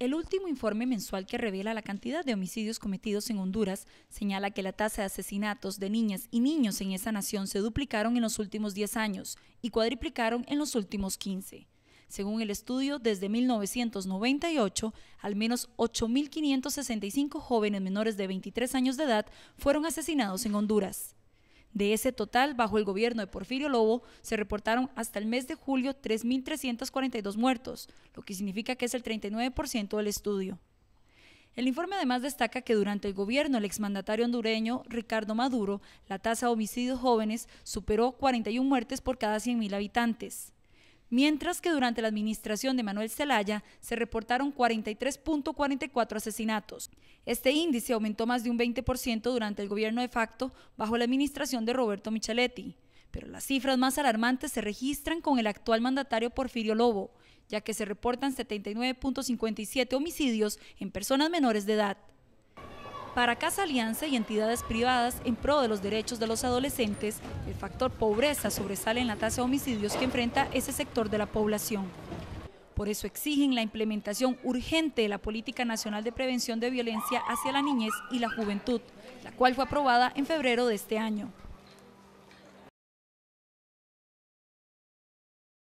El último informe mensual que revela la cantidad de homicidios cometidos en Honduras señala que la tasa de asesinatos de niñas y niños en esa nación se duplicaron en los últimos 10 años y cuadriplicaron en los últimos 15. Según el estudio, desde 1998, al menos 8.565 jóvenes menores de 23 años de edad fueron asesinados en Honduras. De ese total, bajo el gobierno de Porfirio Lobo, se reportaron hasta el mes de julio 3.342 muertos, lo que significa que es el 39% del estudio. El informe además destaca que durante el gobierno del exmandatario hondureño Ricardo Maduro, la tasa de homicidios jóvenes superó 41 muertes por cada 100.000 habitantes mientras que durante la administración de Manuel Zelaya se reportaron 43.44 asesinatos. Este índice aumentó más de un 20% durante el gobierno de facto bajo la administración de Roberto Micheletti. Pero las cifras más alarmantes se registran con el actual mandatario Porfirio Lobo, ya que se reportan 79.57 homicidios en personas menores de edad. Para Casa Alianza y entidades privadas en pro de los derechos de los adolescentes, el factor pobreza sobresale en la tasa de homicidios que enfrenta ese sector de la población. Por eso exigen la implementación urgente de la Política Nacional de Prevención de Violencia hacia la Niñez y la Juventud, la cual fue aprobada en febrero de este año.